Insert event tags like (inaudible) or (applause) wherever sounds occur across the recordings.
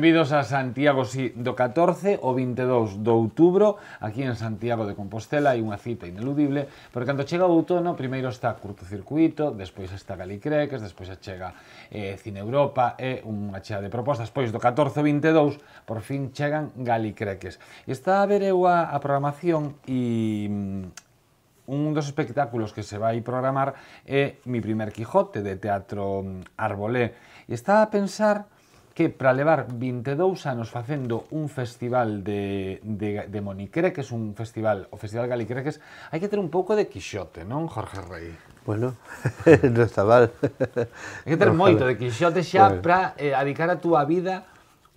Benvidos a Santiago si, do 14 ao 22 de outubro, aquí en Santiago de Compostela, hai unha cita ineludible, porque cando chega o outono, primeiro está Curtocircuito, despois está Galicreques, despois chega eh, Cine Europa, e unha chea de propostas, pois do 14 ao 22, por fin chegan Galicreques. E está a ver eu a, a programación e mm, un dos espectáculos que se vai programar é Mi primer Quijote de Teatro Arbolé. E está a pensar que para levar 22 anos facendo un festival de, de, de Monicreques, un festival, o Festival Galicreques, hai que ter un pouco de Quixote, non, Jorge Rey? Bueno, (laughs) non está mal. Hai que ter Ojalá. moito de Quixote xa bueno. para eh, adicar a túa vida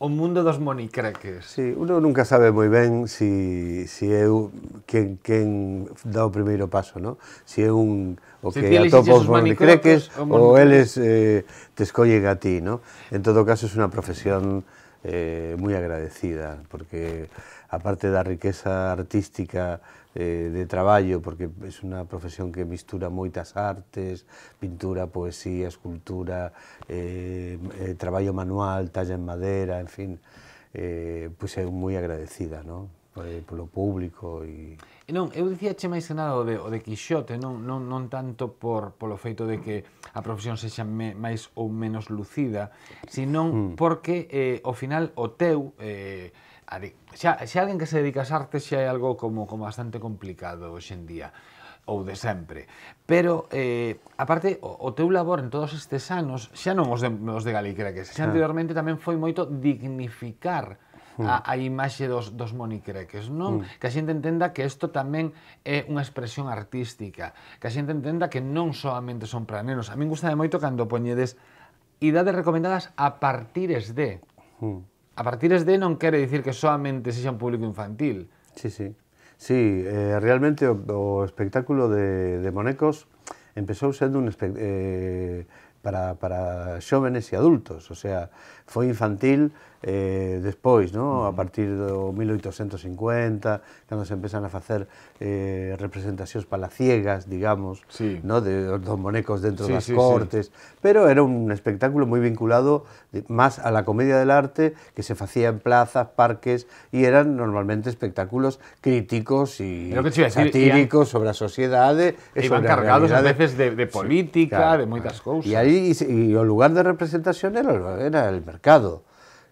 o mundo dos monicreques. Sí, uno nunca sabe moi ben si, si é quen, quen dá o primeiro paso, no? Si é un o que si atopa os monicreques ou eles eh, te escollen a ti, no? En todo caso, é unha profesión eh, moi agradecida, porque aparte da riqueza artística eh, de traballo, porque é unha profesión que mistura moitas artes, pintura, poesía, escultura, eh, eh, traballo manual, talla en madeira, en fin, eh, pois é moi agradecida, non? Eh, polo público e... e non, eu dicía che máis que nada o de, o de Quixote, non, non, non tanto por, polo feito de que a profesión sexa me, máis ou menos lucida, sino mm. porque eh, ao final o teu eh, Ari, xa, xa alguén que se dedica ás artes xa é algo como, como bastante complicado hoxendía ou de sempre. Pero, eh, aparte, o, o teu labor en todos estes anos, xa non os de, os de que xa ah. anteriormente tamén foi moito dignificar hmm. a, a imaxe dos, dos monicreques, non? Mm. Que a xente entenda que isto tamén é unha expresión artística, que a xente entenda que non soamente son para nenos. A min de moito cando poñedes idades recomendadas a partires de. Mm a partir de non quere dicir que solamente sexa un público infantil. Sí, sí. Sí, eh, realmente o, o espectáculo de, de Monecos empezou sendo un espectáculo eh, para, para xóvenes e adultos, o sea, foi infantil, Eh, después, no? a partir de 1850, cuando se empezan a hacer eh, representaciones palaciegas, digamos, no? de, dos monecos dentro de las cortes, pero era un espectáculo muy vinculado más a la comedia del arte que se hacía en plazas, parques, y eran normalmente espectáculos críticos y satíricos sobre la sociedad e cargados a veces de, política, de muchas cosas. Y ahí, e lugar de representación era el mercado.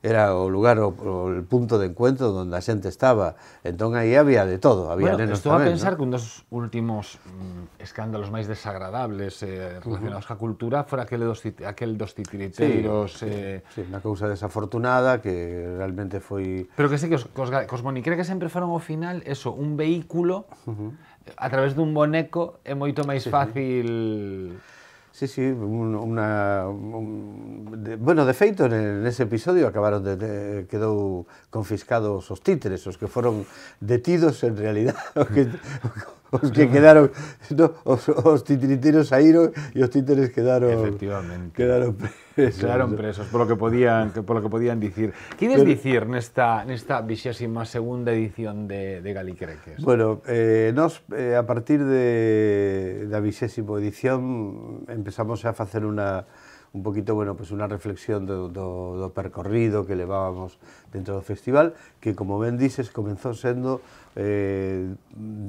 era o lugar o, o punto de encuentro onde a xente estaba. Entón aí había de todo, había bueno, nenos estou tamén. a pensar ¿no? que un dos últimos mm, escándalos máis desagradables eh, relacionados uh -huh. ca cultura fora aquel dos aquel dos titiriteiros, sí, eh, sí, unha cousa desafortunada que realmente foi Pero que sí que os, os, os que sempre foron ao final eso, un vehículo uh -huh. a través dun boneco é moito máis sí, fácil sí Sí, sí, un, una, un, de, bueno, de feito, nese episodio acabaron de, de, quedou confiscados os títeres, os que foron detidos en realidad, (laughs) o que, os que quedaron, no, os, os titiriteros saíron e os títeres quedaron Efectivamente. quedaron presos. Quedaron presos por lo que podían que lo que podían dicir. Quides Pero, dicir nesta nesta 22ª edición de de Galicreques? Bueno, eh nós eh, a partir de da vixésima edición empezamos a facer unha un poquito, bueno, pues unha reflexión do, do, do percorrido que levábamos dentro do festival, que como ben dices, comenzou sendo eh,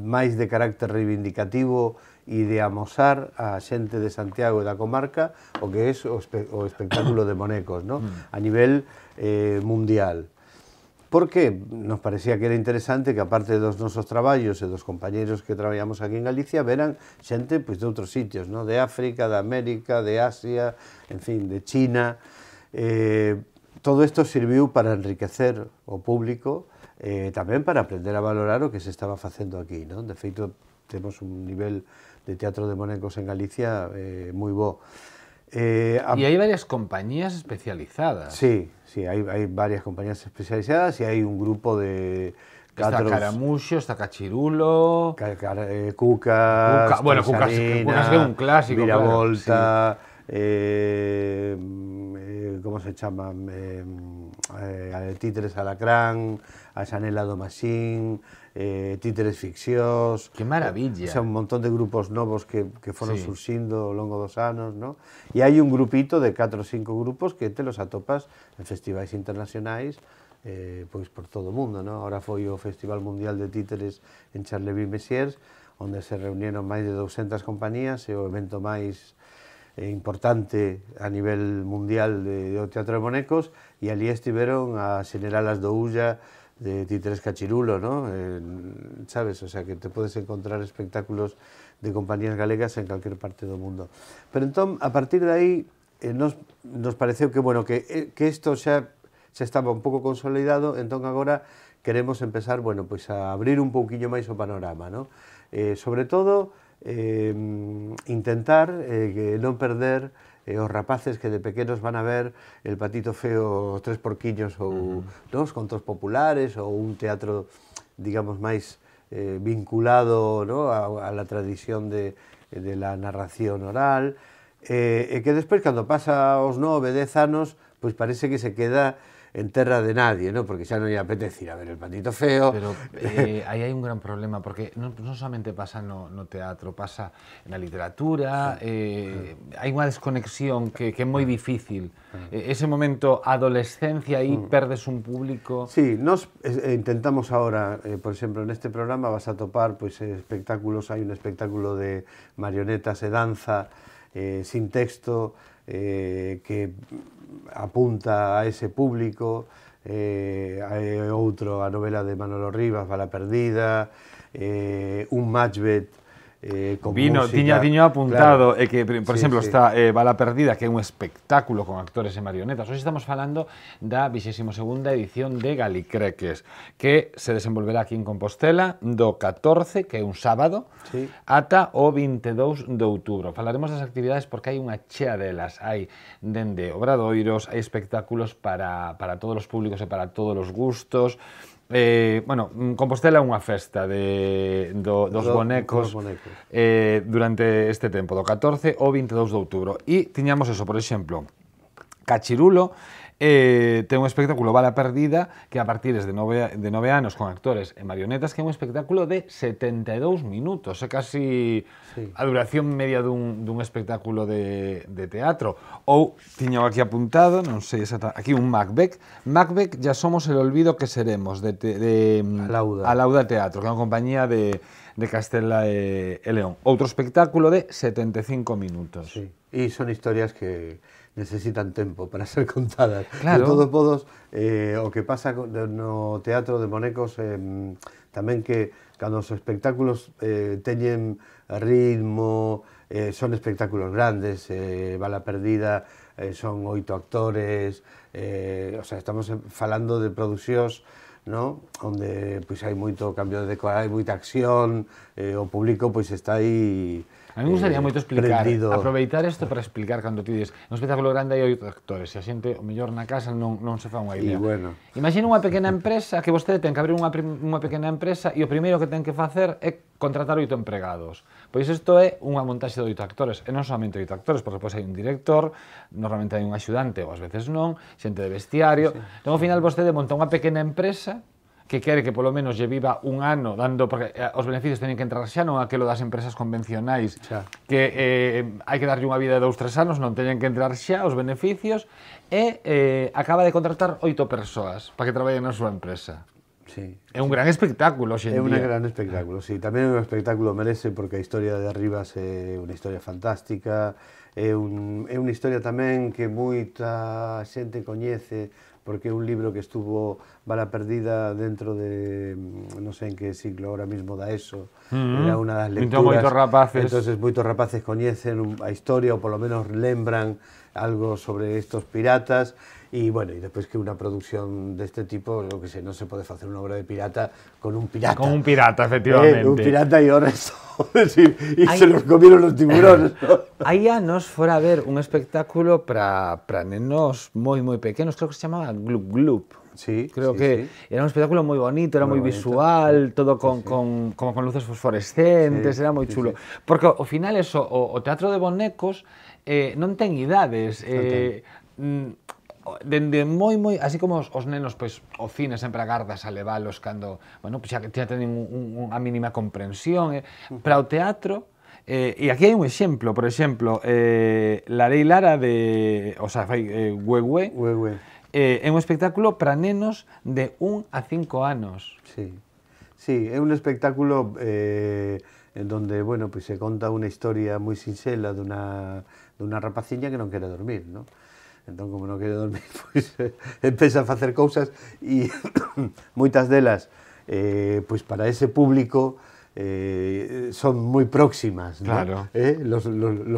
máis de carácter reivindicativo e de amosar a xente de Santiago e da comarca o que é o, espe o espectáculo de Monecos, ¿no? Mm. a nivel eh, mundial porque nos parecía que era interesante que aparte dos nosos traballos e dos compañeros que traballamos aquí en Galicia veran xente pois, de outros sitios, no? de África, de América, de Asia, en fin, de China. Eh, todo isto serviu para enriquecer o público e eh, tamén para aprender a valorar o que se estaba facendo aquí. No? De feito, temos un nivel de teatro de bonecos en Galicia eh, moi bo. Eh, y hay varias compañías especializadas. Sí, sí, hay, varias compañías especializadas y hay un grupo de... Está Caramucho, está Cachirulo... Eh, Cuca... bueno, es un clásico. Miravolta... Eh, ¿Cómo se llama? eh, Títeres Alacrán, a Xanela do Machín, eh, Títeres Fixiós... Que maravilla! O sea, un montón de grupos novos que, que foron sí. surxindo ao longo dos anos, ¿no? E hai un grupito de 4 ou 5 grupos que te los atopas en festivais internacionais eh, pois por todo o mundo, ¿no? Ahora foi o Festival Mundial de Títeres en Charleville-Messiers, onde se reunieron máis de 200 compañías e o evento máis eh, importante a nivel mundial de, de teatro de bonecos e ali estiveron as xeneralas do Ulla, de Titres Cachirulo, ¿no? Eh, sabes, o sea, que te podes encontrar espectáculos de compañías galegas en calquer parte do mundo. Pero entón, a partir de aí, eh, nos, nos pareceu que, bueno, que, eh, que isto xa, xa estaba un pouco consolidado, entón agora queremos empezar, bueno, pois a abrir un pouquiño máis o panorama, ¿no? Eh, sobre todo, eh, intentar eh, que non perder e eh, os rapaces que de pequenos van a ver el patito feo tres porquiños ou uh -huh. dos contos populares ou un teatro, digamos, máis eh, vinculado no, a, a la tradición de, de la narración oral, eh, e que despois, cando pasa os nove, dez anos, pois parece que se queda en de nadie, ¿no? porque ya no le apetece ir a ver el patito feo. Pero eh, ahí hay un gran problema, porque no, solamente pasa no, teatro, pasa en la literatura, eh, hay una desconexión que, es muy difícil. E, ese momento adolescencia ahí perdes un público. Sí, nos eh, intentamos ahora, por ejemplo, en este programa vas a topar pues, espectáculos, hay un espectáculo de marionetas, de danza, sin texto eh, que apunta a ese público, eh, a eh, novela de Manolo Rivas, la Perdida, eh, un matchbet eh, con Vino, música. Tiña, tiño apuntado, claro. eh, que, por sí, exemplo, sí. está eh, Bala Perdida, que é un espectáculo con actores e marionetas. Hoxe estamos falando da 22ª edición de Galicreques, que se desenvolverá aquí en Compostela do 14, que é un sábado, sí. ata o 22 de outubro. Falaremos das actividades porque hai unha chea delas. Hai dende obradoiros, hai espectáculos para, para todos os públicos e para todos os gustos, Eh, bueno, mm, Compostela é unha festa de, do, dos do, bonecos, do bonecos. Eh, durante este tempo, do 14 ao 22 de outubro. E tiñamos eso, por exemplo, Cachirulo, eh, ten un espectáculo Bala Perdida que a partir de nove, de nove anos con actores e marionetas que é un espectáculo de 72 minutos, é casi sí. a duración media dun, dun espectáculo de, de teatro. Ou, tiño aquí apuntado, non sei exacta, aquí un Macbeth, Macbeth ya somos el olvido que seremos, de, te, de mm, Alauda. Alauda Teatro, que é unha compañía de, de Castela e, e León. Outro espectáculo de 75 minutos. Sí. E son historias que necesitan tempo para (laughs) ser contadas. Claro. De todos modos, eh, o que pasa no Teatro de Bonecos, eh, tamén que cando os espectáculos eh, teñen ritmo, eh, son espectáculos grandes, eh, Bala Perdida, eh, son oito actores, eh, o sea, estamos falando de producións no? onde pois hai moito cambio de decorado, hai moita acción, eh, o público pois está aí A mí gustaría eh, moito explicar, prendido. aproveitar isto para explicar cando ti dices, un espectáculo grande hai oito actores, e a xente, o mellor na casa, non, non se fa unha idea. E bueno. Imagina unha pequena empresa que vostede ten que abrir unha, unha pequena empresa e o primeiro que ten que facer é contratar oito empregados. Pois isto é unha montaxe de oito actores, e non somente oito actores, porque pois hai un director, normalmente hai un axudante, ou ás veces non, xente de vestiario. Sí, sí. Entón, ao final, vostede monta unha pequena empresa que quere que polo menos lle viva un ano dando porque eh, os beneficios teñen que entrar xa non aquilo das empresas convencionais xa. que eh, hai que darlle unha vida de dous tres anos non teñen que entrar xa os beneficios e eh, acaba de contratar oito persoas para que traballen na súa empresa Sí, é un sí. gran espectáculo xe É un gran espectáculo, sí. Tamén o espectáculo merece porque a historia de Arribas é unha historia fantástica, é, un, é unha historia tamén que moita xente coñece porque un libro que estuvo bala perdida dentro de mm, no sé en qué siglo ahora mismo da eso mm-hmm. era una de las lecturas entonces, rapaces. entonces rapaces conocen la historia o por lo menos lembran algo sobre estos piratas E, bueno, e despois que unha produción deste tipo, o que se non se pode facer unha obra de pirata con un pirata. Con un pirata, eh, efectivamente. Eh, un pirata e o resto. e Ay, se los comieron los tiburones. (laughs) ¿no? a nos fora a ver un espectáculo para nenos moi, moi pequenos, creo que se chamaba Gloop Gloop. Sí, creo sí, que sí. era un espectáculo moi bonito, era moi visual, sí, todo con, sí. con, como con luces fosforescentes, sí, era moi chulo. Sí, sí. Porque ao final eso, o, o teatro de bonecos eh, non ten idades. Eh, non Mm, dende moi moi así como os, os nenos pois o cine sempre agardas a leválos cando, bueno, pois xa, xa teñen un, un, unha mínima comprensión, eh? para o teatro Eh, e aquí hai un exemplo, por exemplo, eh, Larei Lara de, o sea, fai eh, Huehue, Huehue. Eh, é un espectáculo para nenos de 1 a 5 anos. Sí. Sí, é un espectáculo eh, en donde, bueno, pois pues, se conta unha historia moi sinxela dunha, dunha rapaciña que non quere dormir, non? Entonces, como no quiere dormir, (laughs) pues eh, a hacer cosas, y (coughs) muchas de eh, pues para ese público eh, son muy próximas, claro. ¿Eh? Los,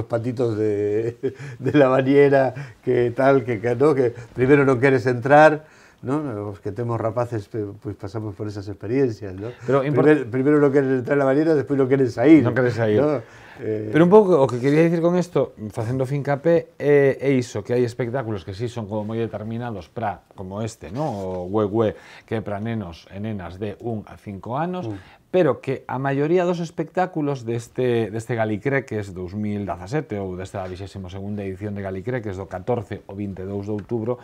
patitos de, la bañera, que tal, que, que, ¿no? que primero no quieres entrar, ¿no? Los que tenemos rapaces, pues pasamos por esas experiencias, ¿no? Pero primero no quieres entrar en la bañera, después no quieres salir. No quieres salir. Eh, pero un pouco o que quería dicir con isto, facendo fincapé, é, é iso, que hai espectáculos que sí son como moi determinados para, como este, ¿no? o Ue Ue, que é para nenos e nenas de 1 a 5 anos, mm. pero que a maioría dos espectáculos deste, deste Galicreques 2017 ou desta 22ª edición de Galicreques do 14 ao 22 de outubro,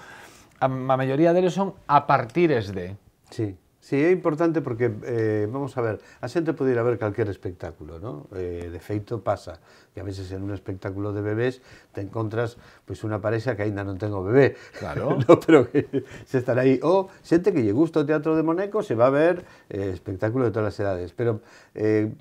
a, a maioría deles son a partires de. Sí. Sí, es importante porque, eh, vamos a ver, a gente puede ir a ver cualquier espectáculo, ¿no? Eh, de feito pasa que a veces en un espectáculo de bebés te encontras pues, una pareja que ainda no tengo bebé. Claro. (laughs) pero que se estará ahí. O gente que le gusta o teatro de Moneco se va a ver eh, espectáculo de todas las edades. Pero eh,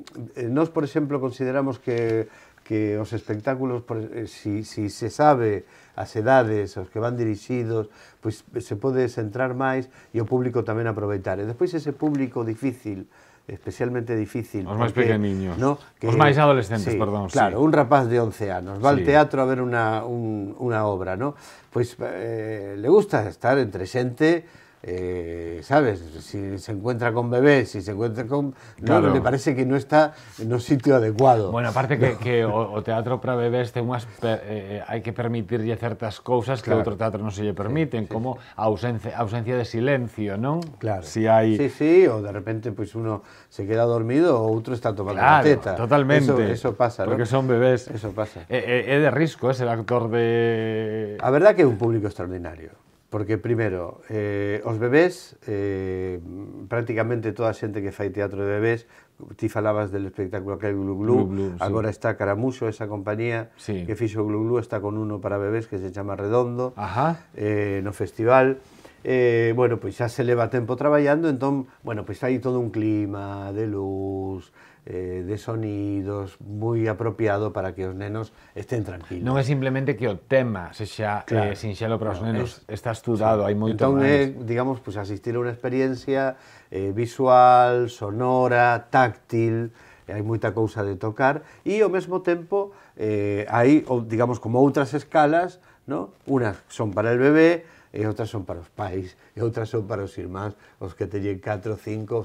por ejemplo, consideramos que que espectáculos, eh, si, si se sabe as edades aos que van dirixidos, pois se pode centrar máis e o público tamén aproveitar. E despois ese público difícil, especialmente difícil. Os máis pequeniños. No, que, os máis adolescentes, sí, perdón. Claro, sí. un rapaz de 11 anos va sí. al teatro a ver unha un, obra, ¿no? Pois eh, le gusta estar entre xente Eh, ¿Sabes? Si se encuentra con bebés, si se encuentra con. Claro. No, parece que no está en un sitio adecuado. Bueno, aparte no. que, que o, o, teatro para bebés ten unas, eh, hay que permitirlle certas cousas cosas que outro teatro non se lle permiten, sí, sí, como sí. ausencia ausencia de silencio, non? Claro. Si hai Sí, sí, o de repente pois pues, uno se queda dormido ou outro está tomando claro, teta. totalmente. Eso, eso pasa, Porque son bebés. Eso pasa. Eh, eh, es eh, é de risco, es el actor de A verdad que é un público extraordinario. Porque, primeiro, eh, os bebés, eh, prácticamente toda a xente que fai teatro de bebés, ti falabas del espectáculo que Glu Glu, Glu, Glu agora sí. está Caramuxo, esa compañía sí. que fixo Glu Glu, está con uno para bebés que se chama Redondo, Ajá. Eh, no festival, eh, bueno, pois xa se leva tempo traballando, entón, bueno, pois hai todo un clima de luz, eh, de sonidos moi apropiado para que os nenos estén tranquilos. Non é simplemente que o tema se xa eh, claro. eh, sinxelo para os no, nenos, es, está estudado, sí. hai moito entón, máis. Entón, digamos, pues, asistir a unha experiencia eh, visual, sonora, táctil, eh, hai moita cousa de tocar, e ao mesmo tempo eh, hai, digamos, como outras escalas, ¿no? unas son para el bebé, e outras son para os pais, e outras son para os irmáns, os que teñen 4, 5,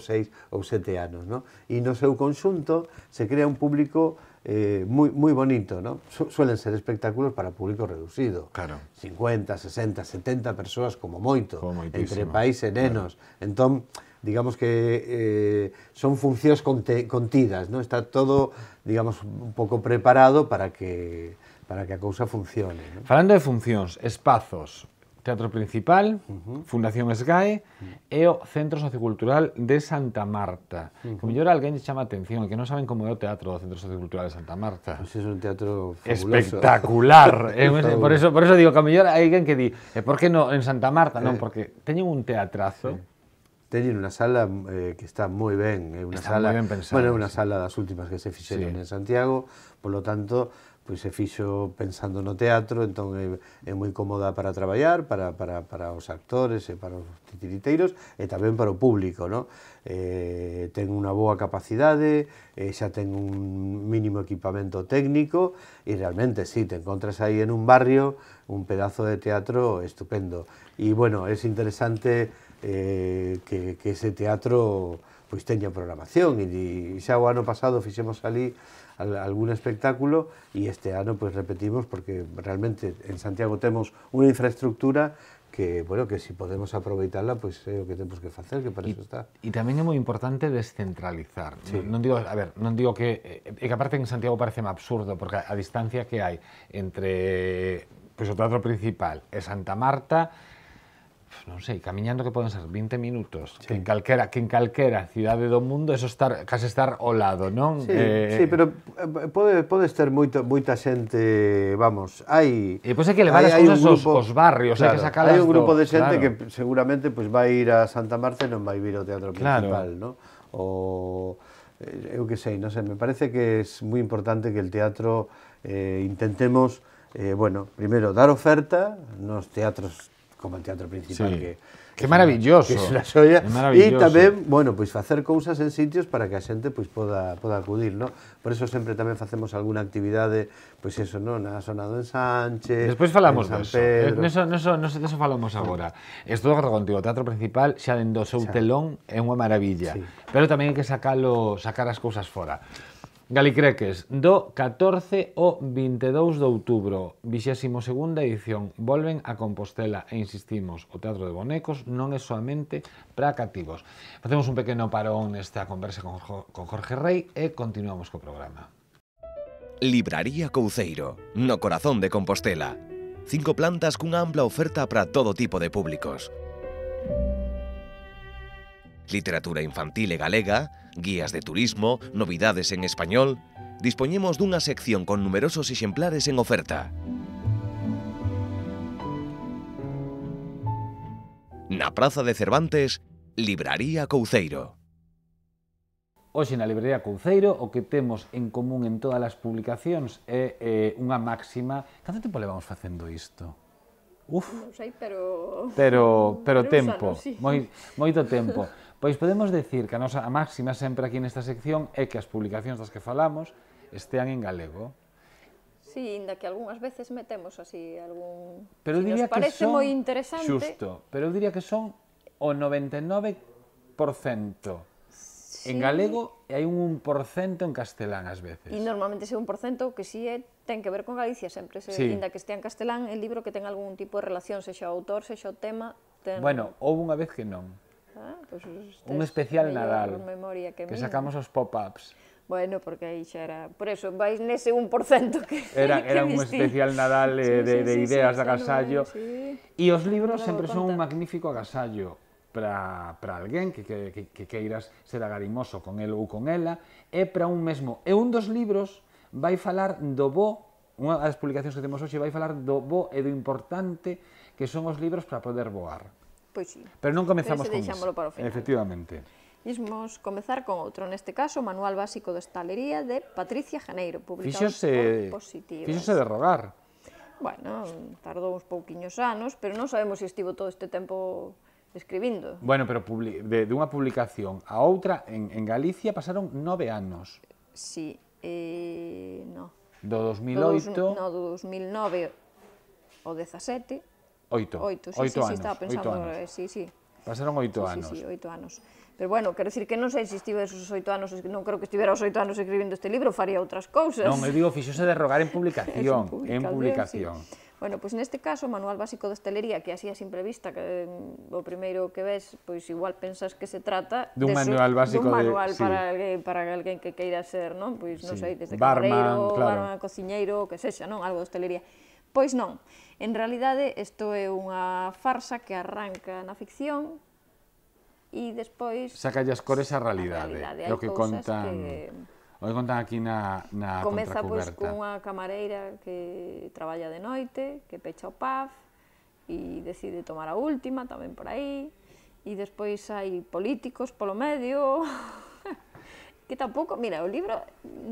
6 ou 7 anos, no? E no seu conxunto se crea un público eh, moi, moi bonito, no? Su suelen ser espectáculos para público reducido. Claro. 50, 60, 70 persoas como moito, como entre pais e nenos. Claro. Entón, digamos que eh, son funcións contidas, no? Está todo, digamos, un pouco preparado para que para que a cousa funcione. ¿no? Falando de funcións, espazos, Teatro Principal, uh -huh. Fundación SGAE uh -huh. e o Centro Sociocultural de Santa Marta. Uh -huh. Que mellor alguén chama a atención, que non saben como é o teatro do Centro Sociocultural de Santa Marta. Pois pues é un teatro fabuloso. Espectacular. (laughs) eh, por, eso, por eso digo que mellor hai alguén que di, eh, por que non en Santa Marta? Non, eh. porque teñen un teatrazo. Sí. Teñen unha sala eh, que está moi ben, é eh, unha está sala, ben pensada, bueno, é unha sí. sala das últimas que se fixeron sí. en Santiago, por lo tanto, pois se fixo pensando no teatro, entón é, é moi cómoda para traballar, para, para, para os actores e para os titiriteiros e tamén para o público, no? Eh, ten unha boa capacidade, eh, xa ten un mínimo equipamento técnico e realmente si sí, te encontras aí en un barrio un pedazo de teatro estupendo. E bueno, é interesante eh, que, que ese teatro pois teña programación e, e xa o ano pasado fixemos ali algún espectáculo y este año pues repetimos porque realmente en Santiago tenemos una infraestructura que bueno que si podemos aprovecharla, pues é eh, que tenemos que hacer que para y, eso está. Y también es muy importante descentralizar. no digo, a ver, no digo que eh, que aparte en Santiago parece absurdo porque a, distancia que hay entre pues, teatro principal es eh, Santa Marta non sei, camiñando que poden ser 20 minutos, sí. que en calquera, que en calquera cidade do mundo eso estar case estar ao lado, non? Sí, eh, sí pero eh, pode pode ter moito moita xente, vamos, hai E pois hai que levar hai, as cousas aos, aos barrios, claro, hai que sacalas Hai un grupo de xente claro. que seguramente pois pues, vai ir a Santa Marta e non vai vir ao teatro principal, claro. non? O eh, eu que sei, non sei, me parece que é moi importante que el teatro eh, intentemos eh, bueno, primeiro, dar oferta nos teatros como el teatro principal sí. que Que maravilloso. Que es unha xoia. E tamén, bueno, pois facer cousas en sitios para que a xente pois poda poda acudir, no? Por eso sempre tamén facemos algunha actividade, pois eso, no, na zona do Sánchez. Despois falamos eh, de eso. Neso, neso, neso, neso falamos agora. Estou de contigo, o teatro principal xa dentro seu telón é unha maravilla, sí. pero tamén hai que sacalo, sacar as cousas fora. Galicreques, do 14 ao 22 de outubro, 22ª edición, volven a Compostela e insistimos, o Teatro de Bonecos non é soamente para cativos. Facemos un pequeno parón nesta conversa con, con Jorge Rey e continuamos co programa. Libraría Couceiro, no corazón de Compostela. Cinco plantas cunha ampla oferta para todo tipo de públicos. Literatura infantil e galega, guías de turismo, novidades en español... Dispoñemos dunha sección con numerosos exemplares en oferta. Na Praza de Cervantes, Libraría Couceiro. Hoxe na Librería Couceiro o que temos en común en todas as publicacións é eh, unha máxima. Canto tempo levamos facendo isto? Uf. Non sei, pero Pero pero, tempo, sí. moi moito tempo. (laughs) Pois podemos decir que a nosa a máxima sempre aquí nesta sección é que as publicacións das que falamos estean en galego. Sí, inda que algunhas veces metemos así algún... Pero si diría nos parece que son, moi interesante... Xusto, pero eu diría que son o 99% sí. en galego e hai un 1% en castelán ás veces. E normalmente ese 1% que si sí é, ten que ver con Galicia sempre, se, sí. inda que estea en castelán, el libro que ten algún tipo de relación, sexa o autor, sexa o tema... Ten... Bueno, houve unha vez que non Pues un especial Nadal memoria que, que sacamos os pop-ups. Bueno, porque aí xa era... Por eso, vais nese 1% (laughs) (laughs) que... Era, era que un especial Nadal eh, sí, de, sí, de ideas sí, de agasallo. E sí. E os libros claro, sempre son un magnífico agasallo para alguén que, que, que, que queiras ser agarimoso con el ou con ela, e para un mesmo. E un dos libros vai falar do bo, unha das publicacións que temos hoxe vai falar do bo e do importante que son os libros para poder voar. Pois sí. Pero non comezamos Pero con para o final. Efectivamente. Imos comezar con outro, neste caso, o Manual Básico de Hostalería de Patricia Janeiro, publicado fíxose, por Positivas. Fíxose de rogar. Bueno, tardou uns pouquiños anos, pero non sabemos se estivo todo este tempo escribindo. Bueno, pero de, de unha publicación a outra en, en Galicia pasaron nove anos. Sí, eh, no. Do 2008... Do, no, do 2009 o 17 Oito. Oito, sí, sí, anos, sí, estaba pensando, eh, sí, sí. Pasaron oito sí, anos. Sí, sí, oito anos. Pero bueno, quiero decir que no sei se estive esos oito anos, no creo que estivera os oito anos escribindo este libro, faría outras cousas. Non, me digo, fixose de rogar en (laughs) publicación, en publicación. Bueno, pues en este caso, Manual Básico de Hostelería, que así a simple vista, que eh, primero o primeiro que ves, pois pues igual pensas que se trata de de manual básico dun manual de, para sí. para alguien que queira ser, no, pues non sí. sei, desde barman, camareiro, claro. barman, cociñeiro, que sexa, non? Algo de hostelería. Pois non, en realidade isto é unha farsa que arranca na ficción e despois... Saca as cores a realidade, realidade. o que contan... Que... O que contan aquí na, na Comeza, pois, cunha camareira que traballa de noite, que pecha o paf, e decide tomar a última, tamén por aí, e despois hai políticos polo medio, (laughs) que tampouco, mira, o libro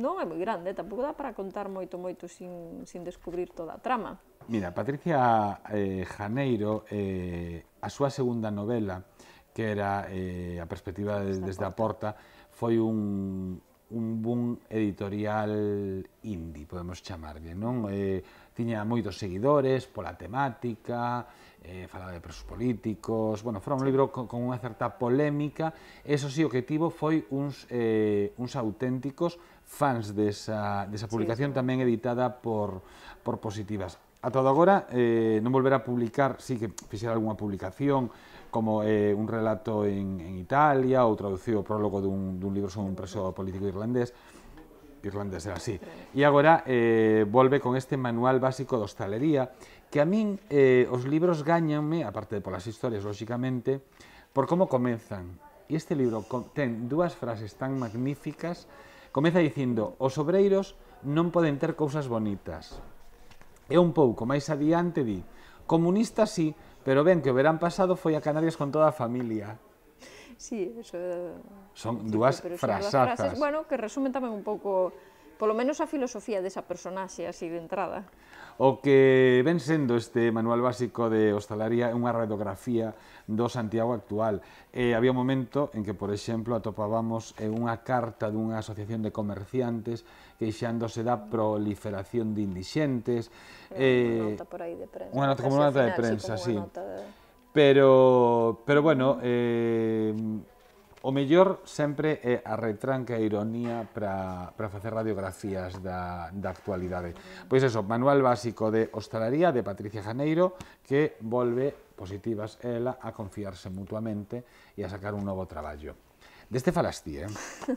non é moi grande, tampouco dá para contar moito, moito sin, sin descubrir toda a trama. Mira, Patricia eh, Janeiro, eh, a súa segunda novela, que era eh, a perspectiva de, desde a porta, foi un, un boom editorial indie, podemos chamarlle, non? Eh, tiña moitos seguidores pola temática, eh, falaba de presos políticos, bueno, fora un libro con, con unha certa polémica, eso sí, o que tivo foi uns, eh, uns auténticos fans desa, desa publicación sí, sí. tamén editada por, por Positivas. A todo agora eh, non volverá a publicar, sí que fixera algunha publicación, como eh, un relato en, en Italia, ou traducido o prólogo dun, dun libro sobre un preso político irlandés, irlandés, era así. E agora eh, volve con este manual básico de hostalería, que a min eh, os libros gañanme, aparte de polas historias, lóxicamente, por como comenzan. E este libro ten dúas frases tan magníficas. Comeza dicindo, os obreiros non poden ter cousas bonitas. E un pouco máis adiante di, comunista sí, pero ben que o verán pasado foi a Canarias con toda a familia. Sí, eso é... Eh, son dúas frasazas. Frases, bueno, que resumen tamén un pouco polo menos a filosofía desa personaxe así de entrada. O que ven sendo este manual básico de hostalaría é unha radiografía do Santiago actual. Eh, había un momento en que, por exemplo, atopábamos unha carta dunha asociación de comerciantes queixándose da proliferación de indixentes. Unha eh, nota por aí de prensa. Unha nota como unha nota de prensa, sí. Como Nota de... Pero, pero bueno, eh, o mellor sempre é a retranca e a ironía para, para facer radiografías da, da actualidade. Pois eso, manual básico de hostalaría de Patricia Janeiro que volve positivas ela a confiarse mutuamente e a sacar un novo traballo. Deste falastí, eh? (laughs)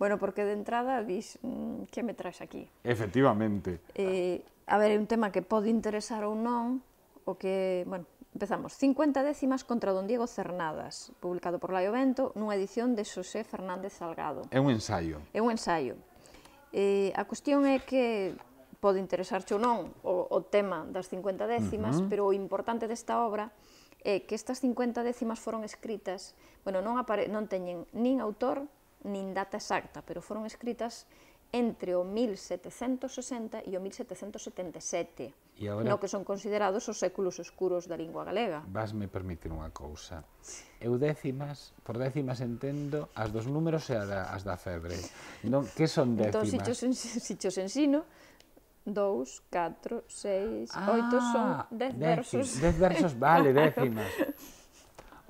bueno, porque de entrada dis, mm, que me traes aquí? Efectivamente. Eh, a ver, é un tema que pode interesar ou non, o que, bueno, Empezamos, 50 décimas contra don Diego Cernadas, publicado por Laio Vento, nunha edición de Xosé Fernández Salgado. É un ensaio. É un ensaio. Eh, a cuestión é que pode interesarche ou non o, o tema das 50 décimas, uh -huh. pero o importante desta obra é que estas 50 décimas foron escritas, bueno, non, apare, non teñen nin autor, nin data exacta, pero foron escritas entre o 1760 e o 1777 E agora, no que son considerados os séculos escuros da lingua galega. Vasme permitir unha cousa. Eu décimas, por décimas entendo as dos números e as da febre. Non, que son décimas? Entón, si chos, (laughs) si dous, ensino, 2, 4, 6, 8 son 10 versos. Dez versos, (laughs) vale, décimas.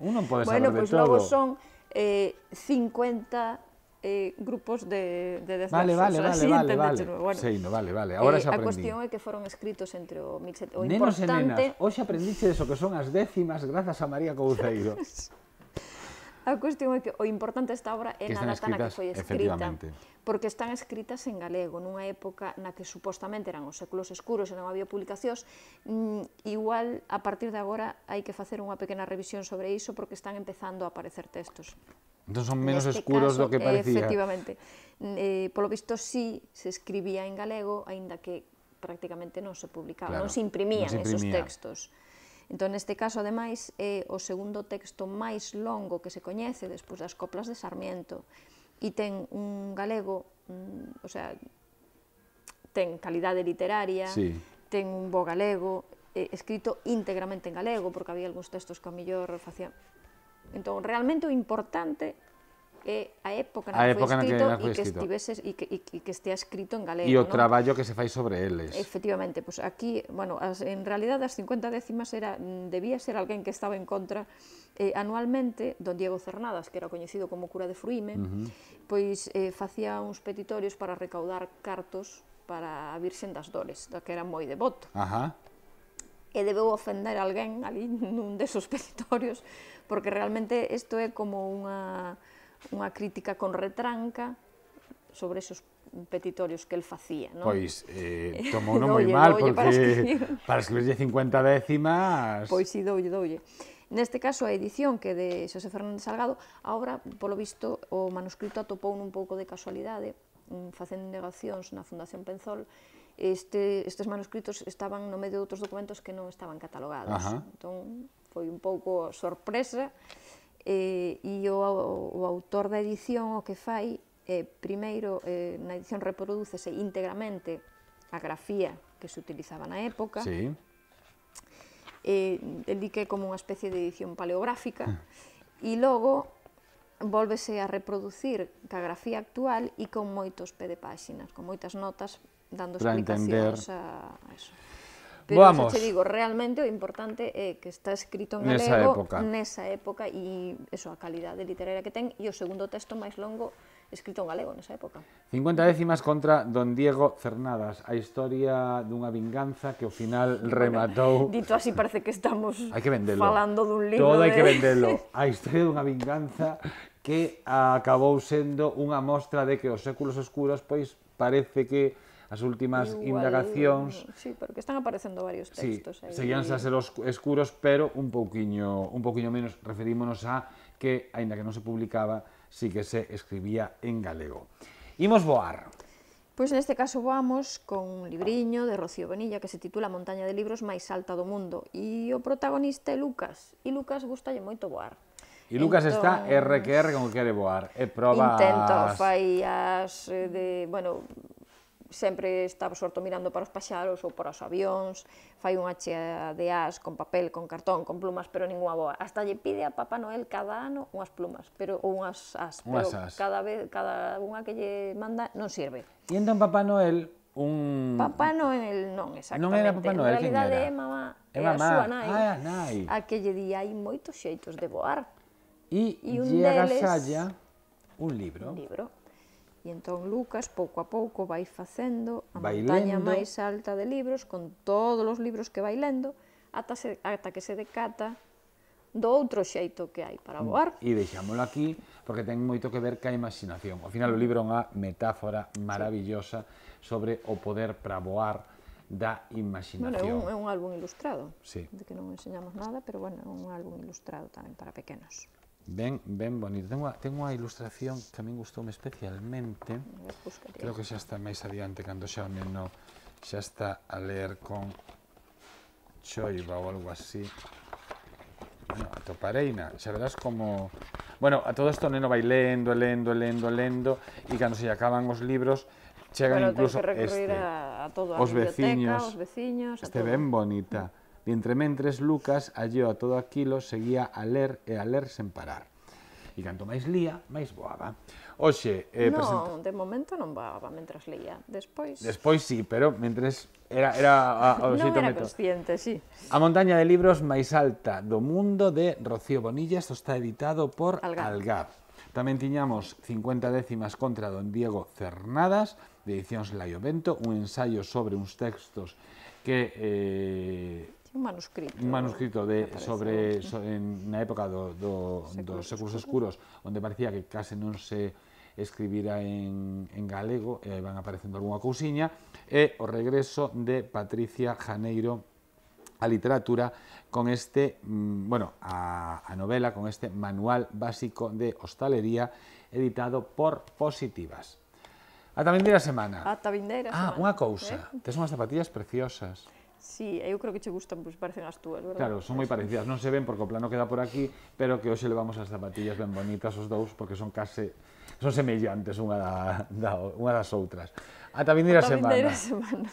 Un non pode saber bueno, pues de pois todo. Bueno, pois logo son eh, 50 eh, grupos de, de deznazos, vale, vale, así, vale, vale, bueno, no, vale, vale, agora eh, xa A cuestión é que foron escritos entre o 1700... O Nenos importante... e nenas, hoxe aprendiste eso que son as décimas grazas a María Couceiro. (laughs) A cuestión é que o importante desta obra é na data na que foi escrita, porque están escritas en galego, nunha época na que supostamente eran os séculos escuros e non había publicacións, mm, igual a partir de agora hai que facer unha pequena revisión sobre iso porque están empezando a aparecer textos. Entón son menos neste escuros caso, do que parecía. Efectivamente. Mm, eh, polo visto, sí, se escribía en galego, aínda que prácticamente non se publicaba, claro, non se imprimían non se imprimía. esos textos. Entón, neste caso, ademais, é eh, o segundo texto máis longo que se coñece despois das coplas de Sarmiento e ten un galego, mm, o sea, ten calidade literaria, sí. ten un bo galego, eh, escrito íntegramente en galego, porque había algúns textos que a mellor facían Entón, realmente o importante é a época na, a época foi escrito, na que foi escrito e que, estivese, e, que, e, e que estea escrito en galego. E o non? traballo que se fai sobre eles. Efectivamente, pois pues aquí, bueno, as, en realidad as 50 décimas era, debía ser alguén que estaba en contra eh, anualmente, don Diego Cernadas, que era coñecido como cura de Fruime, uh -huh. pois eh, facía uns petitorios para recaudar cartos para a Virxen das Dores, da que era moi devoto. Ajá e debeu ofender alguén ali nun desos peditorios, (laughs) porque realmente isto é como unha, unha crítica con retranca sobre esos petitorios que el facía, non? Pois, eh, tomou non (laughs) moi mal, doulle, porque (laughs) para escribirlle 50 décimas... Pois si, sí, doulle, doulle. Neste caso, a edición que de Xosé Fernández Salgado, a obra, polo visto, o manuscrito atopou un pouco de casualidade, mm, facendo negacións na Fundación Penzol, este, estes manuscritos estaban no medio de outros documentos que non estaban catalogados. Ajá. Entón, foi un pouco sorpresa, eh, e o, o, o autor da edición o que fai, eh, primeiro, eh, na edición reproducese íntegramente a grafía que se utilizaba na época, sí. eh, el di que é como unha especie de edición paleográfica, ah. e logo volvese a reproducir ca grafía actual e con moitos pé de páxinas, con moitas notas dando para explicacións a eso. Pero Vamos. xa che digo, realmente o importante é eh, que está escrito en nesa galego época. nesa época e eso, a calidade literaria que ten e o segundo texto máis longo escrito en galego nesa época. 50 décimas contra Don Diego Cernadas, a historia dunha vinganza que ao final (laughs) rematou... Bueno, dito así parece que estamos hay que falando dun libro Todo de... hai que vendelo. (laughs) A historia dunha vinganza que acabou sendo unha mostra de que os séculos oscuros pois parece que as últimas Igual, indagacións... Sí, porque están aparecendo varios textos. Sí, aí. seguíanse a ser os escuros, pero un pouquiño, un pouquiño menos referímonos a que, aínda que non se publicaba, sí que se escribía en galego. Imos voar. Pois neste caso voamos con un libriño de Rocío Bonilla que se titula Montaña de libros máis alta do mundo e o protagonista é Lucas e Lucas gustalle moito voar. E Lucas entón, está RQR como quere voar, e proba Intento, fai as eh, de, bueno, Siempre estaba absorto mirando para los paxaros o para los aviones. fai un chea de as con papel, con cartón, con plumas, pero ninguna boa. Hasta lle pide a Papá Noel cada ano unas plumas, pero unas as, pero cada vez cada unha que lle manda no sirve. E a Papá Noel un Papá Noel no, exactamente. Non era Papá Noel, en realidad é mamá, é, mamá. súa nai. Ah, nai. que lle di de voar. Y e, e un lle un libro. Un libro E entón Lucas pouco a pouco vai facendo a vai montaña lendo. máis alta de libros con todos os libros que vai lendo ata, se, ata que se decata do outro xeito que hai para voar. E deixámolo aquí, porque ten moito que ver ca imaginación. Ao final o libro é unha metáfora maravillosa sobre o poder para voar da imaginación. Bueno, é un, é un álbum ilustrado, sí. de que non enseñamos nada, pero bueno, é un álbum ilustrado tamén para pequenos. Ben, ben bonito. Tengo, tengo unha ilustración que a min gustoume especialmente. Creo que xa está máis adiante cando xa o neno xa está a ler con choiva ou algo así. Bueno, topareina. Xa verás como... Bueno, a todo isto o neno vai lendo, lendo, lendo, lendo e cando se acaban os libros chegan bueno, incluso este. A, a todo, a os veciños, os veciños, este ben bonita. Mm mentres Lucas, alleo a todo aquilo, seguía a ler e a ler sen parar. E canto máis lía, máis boaba. Oxe, eh, non, presenta... de momento non boaba mentras lía. Despois... Despois sí, pero mentres era era a, a, Non era meto. consciente, sí. A montaña de libros máis alta do mundo de Rocío Bonilla, isto está editado por Algar. Algar. Tamén tiñamos 50 décimas contra don Diego Cernadas, de Edicións Laio Vento, un ensaio sobre uns textos que eh, un manuscrito. Un manuscrito de, sobre, sobre, na época do, do, dos séculos escuros, onde parecía que case non se escribira en, en galego, e eh, van aparecendo algunha cousiña, e o regreso de Patricia Janeiro a literatura con este, mm, bueno, a, a novela, con este manual básico de hostalería editado por Positivas. Ata vindeira semana. Ata vindeira ah, semana. Ah, unha cousa. Eh? Tes unhas zapatillas preciosas. Sí, eh, eu creo que che gustan, pois parecen as túas, verdad? Claro, son moi parecidas, non se ven porque o plano queda por aquí, pero que hoxe levamos as zapatillas ben bonitas os dous porque son case son semellantes unha da, da unha das outras. Ata vindeira semana. Ata semana.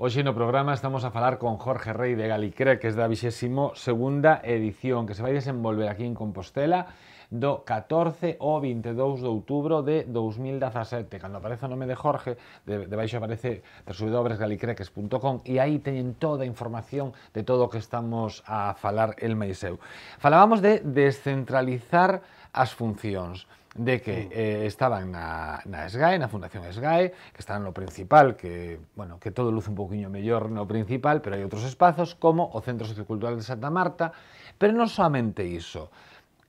Hoxe no programa estamos a falar con Jorge Rey de Galicre, que es da 22ª edición que se vai desenvolver aquí en Compostela do 14 ao 22 de outubro de 2017. Cando aparece o nome de Jorge, de, de baixo aparece www.galicreques.com e aí teñen toda a información de todo o que estamos a falar el maiseu. Falábamos de descentralizar as funcións de que mm. eh, estaban na, na SGAE, na Fundación SGAE, que están no principal, que, bueno, que todo luce un poquinho mellor no principal, pero hai outros espazos como o Centro Sociocultural de Santa Marta, pero non somente iso.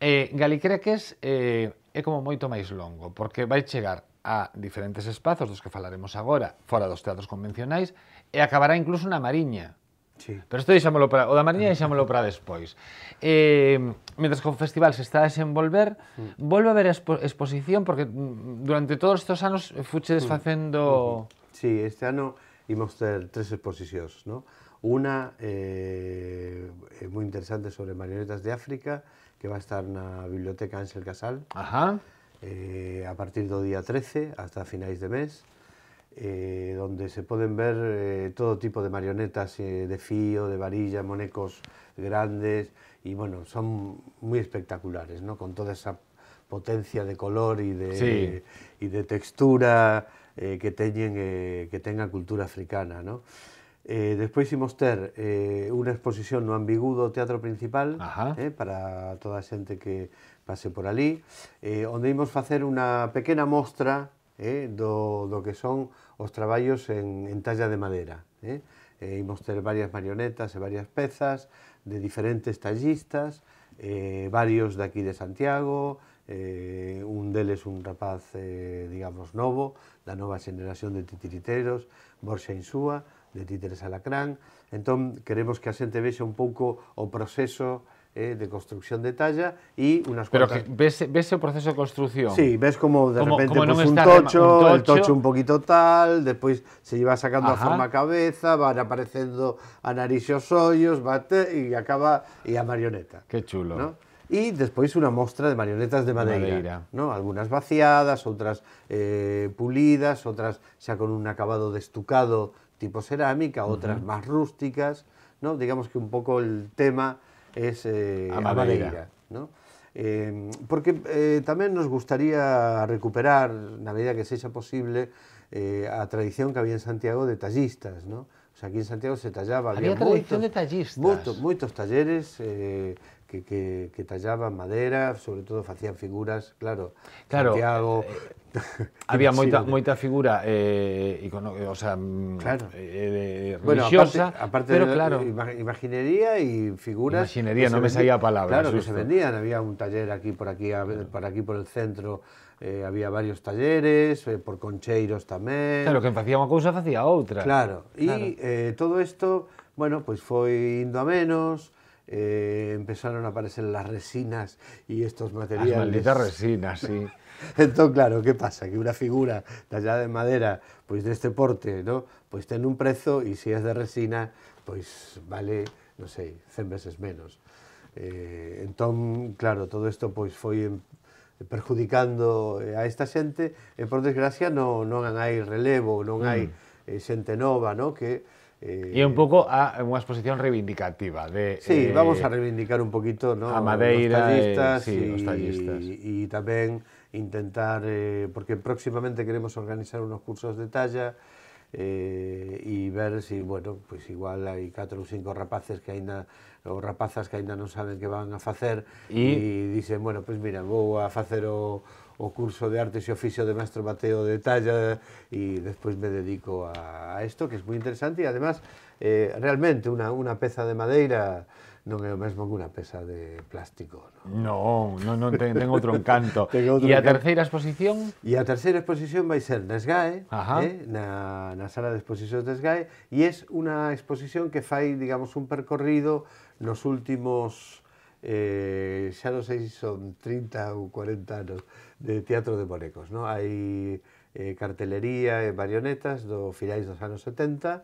Eh, Galicreques eh, é como moito máis longo, porque vai chegar a diferentes espazos dos que falaremos agora, fora dos teatros convencionais, e acabará incluso na Mariña. Sí. Pero isto deixámolo para, o da Mariña deixámolo para despois. Eh, mentre que o festival se está a desenvolver, sí. Mm. volve a haber expo exposición, porque durante todos estes anos fuche mm. desfacendo... Mm-hmm. Sí, este ano imos ter tres exposicións, ¿no? Una eh, moi interesante sobre marionetas de África, que va a estar en la biblioteca Ansel Casal. Ajá. Eh, a partir do día 13 hasta finales de mes, eh, donde se pueden ver eh, todo tipo de marionetas de fío, de varilla, monecos grandes, y bueno, son muy espectaculares, ¿no? Con toda esa potencia de color y de, y de textura que, teñen, que cultura africana, ¿no? Eh, despois imos ter eh, unha exposición no ambigudo Teatro Principal eh, para toda a xente que pase por ali, eh, onde imos facer unha pequena mostra eh, do, do que son os traballos en, en talla de madera. Eh. Eh, imos ter varias marionetas e varias pezas de diferentes tallistas, eh, varios de aquí de Santiago, eh, un deles un rapaz, eh, digamos, novo, da nova xeneración de titiriteros, Borxa Insúa, de Títeres Alacrán. ...entonces queremos que a xente un poco... o proceso eh, de construcción de talla ...y e unas Pero que vese, proceso de construcción. Sí, ves como de repente como pues, un, tocho, un el tocho un poquito tal, ...después se lleva sacando a forma cabeza, van aparecendo a nariz e os ollos, bate e acaba ...y e a marioneta. qué chulo. y después una unha mostra de marionetas de madera... ¿no? Algunas vaciadas, ...otras eh, pulidas, ...otras xa con un acabado destucado tipo cerámica, otras más rústicas, ¿no? Digamos que un poco el tema es eh, madera. ¿no? Eh, porque eh, también nos gustaría recuperar, en la medida que sea posible, eh, a tradición que había en Santiago de tallistas, ¿no? O sea, aquí en Santiago se tallaba. Había, había tradición de tallistas. muchos talleres que, que, que, tallaban madeira, sobre todo facían figuras, claro, claro Santiago... Eh, eh había (laughs) moita, moita figura eh, icono, o sea, mm, claro. eh, eh, religiosa, aparte, aparte pero de, claro. imaginería e figuras... Imaginería, non me saía a palabra. Claro, que se vendían, había un taller aquí por aquí, por aquí por el centro, eh, había varios talleres, eh, por concheiros tamén. Claro, que facía unha cousa facía outra. Claro, e claro. eh, todo isto, bueno, pois pues foi indo a menos, eh, empezaron a aparecer las resinas y estos materiales. Las malditas resinas, sí. (laughs) Entonces, claro, ¿qué pasa? Que una figura tallada de madera, pois de este porte, ¿no? pois pues ten un prezo e se si é de resina, pois pues vale, non sei, 100 veces menos. Eh, entón, claro, todo isto pois foi en, perjudicando eh, a esta xente e eh, por desgracia non, non hay relevo, non hai mm. xente eh, nova, ¿no? que Eh, y un poco a una exposición reivindicativa. De, sí, eh, vamos a reivindicar un poquito ¿no? a Madeira, los tallistas, y, los tallistas. Y, también intentar, eh, porque próximamente queremos organizar unos cursos de talla y ver si, bueno, pues igual hay cuatro o cinco rapaces que ainda, o rapazas que ainda no saben qué van a hacer y dicen, bueno, pues mira, voy a hacer... o curso de Artes e Oficio de Maestro Mateo de Talla e despois me dedico a esto, que es moi interesante e, además eh, realmente unha, unha peza de madeira non é o mesmo que unha peza de plástico. Non, non, non ten, ten outro encanto. (laughs) ten outro e a terceira exposición? E a terceira exposición vai ser na SGAE, eh, na, na sala de exposicións de SGAE, e é unha exposición que fai, digamos, un percorrido nos últimos eh, xa non sei se son 30 ou 40 anos de teatro de bonecos, non? Hai eh, cartelería e marionetas do finais dos anos 70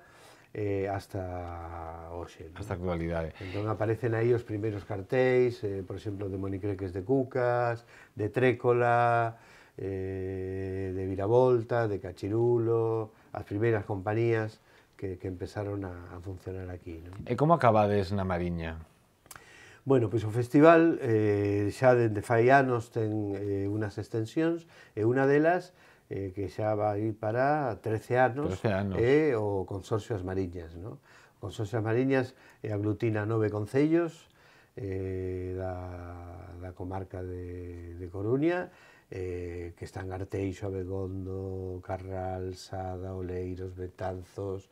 eh, hasta hoxe. ¿no? Hasta a actualidade. Entón aparecen aí os primeiros cartéis, eh, por exemplo, de Monicreques de Cucas, de Trécola, eh, de Viravolta, de Cachirulo, as primeiras compañías que, que empezaron a, a funcionar aquí. Non? E como acabades na Mariña? Bueno, pois o festival eh, xa dende fai anos ten eh, unas extensións e unha delas eh, que xa vai para 13 anos, 13 anos. é eh, o Consorcio As Mariñas. No? O Consorcio As Mariñas eh, aglutina nove concellos eh, da, da comarca de, de Coruña, eh, que están Arteixo, Abegondo, Carral, Sada, Oleiros, Betanzos,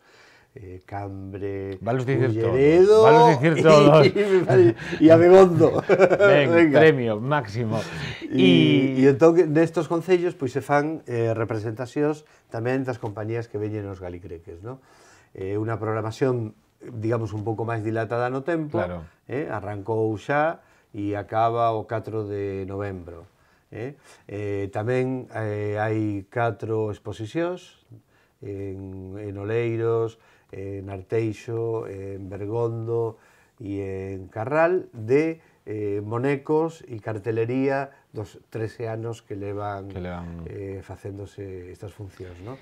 eh, Cambre, Valos dicir Culleredo... Valos dicir todos. E (laughs) (laughs) Abegondo. Ben, (laughs) Venga. premio máximo. E, e entón, nestos concellos, pois se fan eh, representacións tamén das compañías que veñen os galicreques, non? Eh, unha programación, digamos, un pouco máis dilatada no tempo. Claro. Eh, arrancou xa e acaba o 4 de novembro. Eh? Eh, tamén eh, hai catro exposicións en, en Oleiros, en Arteixo, en Bergondo y en Carral, de eh, monecos y cartelería dos 13 años que le van haciéndose Eh, estas funciones. No?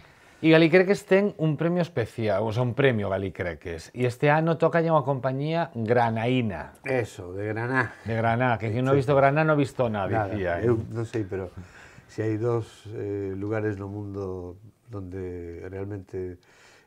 E Galicreques ten un premio especial, o sea, un premio Galicreques. y este año toca una compañía granaína. Eso, de Graná. De Graná, que si no he visto Graná he visto nada, No sé, pero si hay dos eh, lugares lugares el mundo donde realmente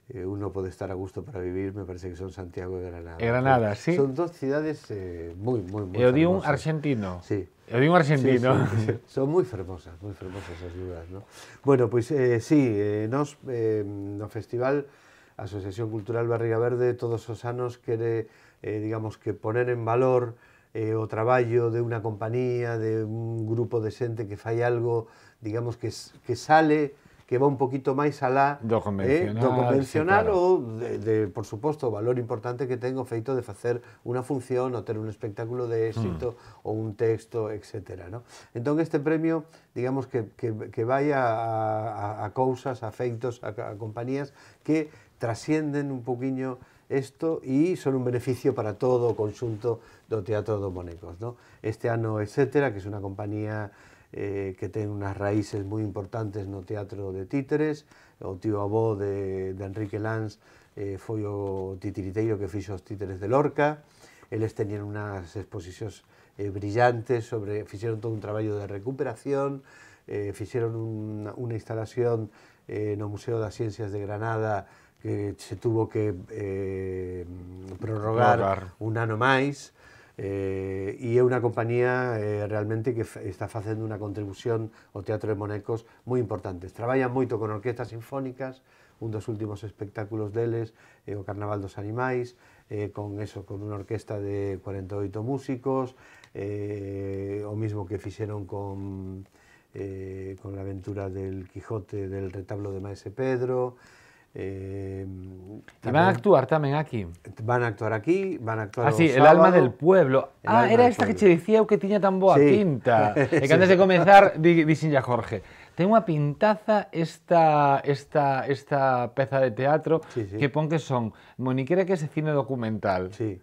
Eh, uno puede estar a gusto para vivir, me parece que son Santiago y Granada. Granada, sí. Son dos ciudades eh, muy, muy, muy Eu di un argentino. Sí. Eu di un argentino. Sí, sí, (laughs) son muy fermosas, muy fermosas as dúas, ¿no? Bueno, pois pues, eh, sí, eh, nos, eh, no Festival Asociación Cultural Barriga Verde todos os anos quere, eh, digamos, que poner en valor eh, o traballo de unha compañía, de un grupo de xente que fai algo, digamos, que, que sale que va un poquito máis alá do convencional, eh, do convencional sí, claro. ou, de, de, por suposto, o valor importante que ten o feito de facer unha función ou ter un espectáculo de hmm. éxito mm. ou un texto, etc. ¿no? Entón, este premio, digamos, que, que, que vai a, a, a cousas, a feitos, a, a compañías que trascienden un poquinho isto e son un beneficio para todo o conxunto do Teatro do Monecos. ¿no? Este ano, etcétera, que é unha compañía eh, que ten unhas raíces moi importantes no teatro de títeres, o tío avó de, de Enrique Lanz eh, foi o titiriteiro que fixo os títeres de Lorca, eles teñen unhas exposicións eh, brillantes sobre, fixeron todo un traballo de recuperación, eh, fixeron un, unha instalación eh, no Museo das Ciencias de Granada que se tuvo que eh, prorrogar, prorrogar un ano máis, Eh, e é unha compañía eh, realmente que está facendo unha contribución ao Teatro de Monecos moi importante. Traballan moito con orquestas sinfónicas, un dos últimos espectáculos deles é eh, o Carnaval dos Animais, eh, con eso, con unha orquesta de 48 músicos, eh, o mismo que fixeron con, eh, con la aventura del Quijote del retablo de Maese Pedro, Em, y van a actuar también aquí. Van a actuar aquí, van a actuar Ah, El alma del pueblo. ah, era esta que te decía que tenía tan boa pinta. (laughs) antes de comenzar di, ya Jorge, Tengo una pintaza esta esta esta peza de teatro que pon que son monique que es cine documental. Sí.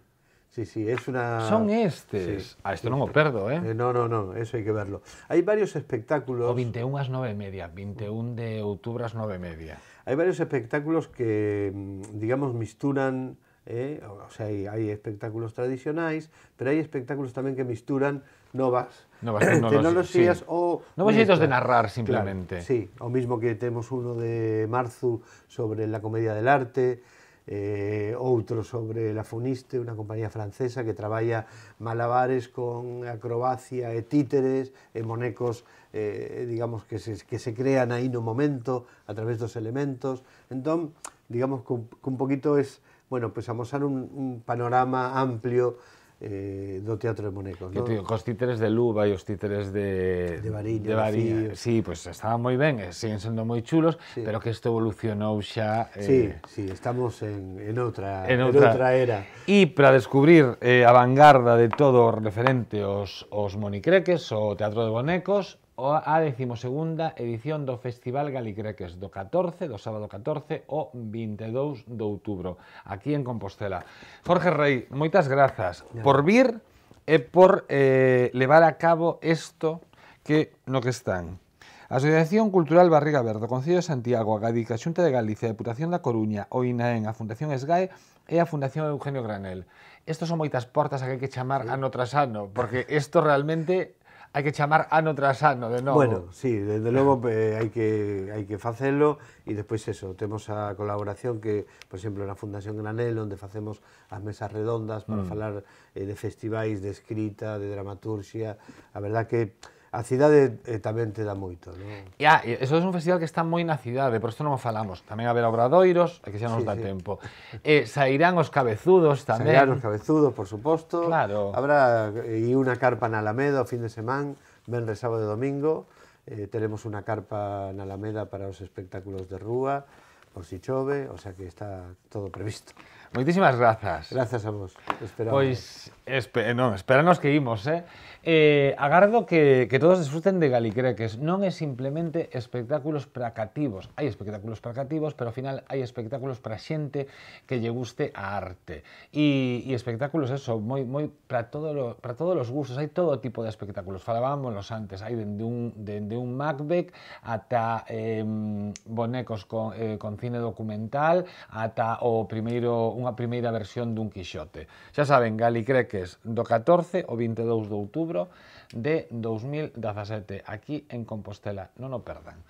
Sí, sí, es una... Son estos a ah, esto no me perdo, ¿eh? eh? No, no, no, eso Hay que verlo. Hay varios espectáculos... O 21 ás 9 e media, 21 de octubre ás 9 e media. Hay varios espectáculos que, mm, digamos, misturan, ¿eh? o sea, hay, espectáculos tradicionales, pero hay espectáculos también que misturan novas, novas (clears throat) tecnologías o... Novos de narrar, simplemente. sí, o mismo que tenemos uno de Marzu sobre la comedia del arte, eh, Otro sobre La Funiste, una compañía francesa que trabaja malabares con acrobacia e títeres e monecos, eh, digamos, que se, que se crean un momento a través de dos elementos. entonces digamos, que un, poquito es, bueno, pues amosar un panorama amplio eh, do Teatro de Monecos. Que Tío, cos títeres de Luba e os títeres de... De Variña. De Variña. De sí, pois pues, estaban moi ben, e eh, siguen sendo moi chulos, sí. pero que isto evolucionou xa... Eh, sí, sí, estamos en, en, outra, en, outra. en outra era. E para descubrir eh, a vanguarda de todo referente aos, aos monicreques, o Teatro de Bonecos, a decimosegunda edición do Festival Galicreques do 14, do sábado 14 ao 22 de outubro, aquí en Compostela. Jorge Rey, moitas grazas por vir e por eh, levar a cabo isto que no que están. A Asociación Cultural Barriga Verde, o Concello de Santiago, a Gadica, a Xunta de Galicia, a Deputación da Coruña, o INAEN, a Fundación SGAE e a Fundación Eugenio Granel. Estas son moitas portas a que hai que chamar ano tras ano, porque isto realmente hai que chamar ano tras ano de novo. Bueno, sí, desde logo (laughs) eh, hai que hai que facelo e despois eso, temos a colaboración que, por exemplo, na Fundación Granel onde facemos as mesas redondas para mm. falar eh, de festivais de escrita, de dramaturxia. A verdad que a cidade eh, tamén te dá moito, non? Ya, eso é un festival que está moi na cidade, por isto non falamos. Tamén haberá obradoiros, é que xa nos sí, dá sí. tempo. Eh, sairán os cabezudos tamén. Sairán os cabezudos, por suposto. Claro. Habrá e eh, unha carpa na Alameda o fin de semana, venres sábado e domingo. Eh, teremos unha carpa na Alameda para os espectáculos de rúa, por si chove, o sea que está todo previsto. Moitísimas grazas. Grazas a vos. Esperamos. Pois, espe eh, non, esperanos que imos, eh? eh agardo que, que todos disfruten de Galicreques. Non é simplemente espectáculos para cativos. Hai espectáculos para cativos, pero ao final hai espectáculos para xente que lle guste a arte. E, e espectáculos, eso, moi, moi para, todo lo, para todos os gustos. Hai todo tipo de espectáculos. Falábamos antes, hai dende un, dende un Macbeth ata eh, bonecos con, eh, con cine documental, ata o primeiro unha primeira versión dun Quixote. Xa saben, Galicreques do 14 ao 22 de outubro de 2017, aquí en Compostela. Non o perdan.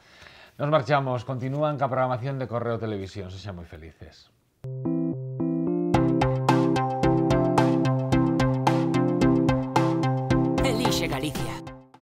Nos marchamos, continúan ca programación de Correo Televisión. Sexan moi felices. Elixe Galicia.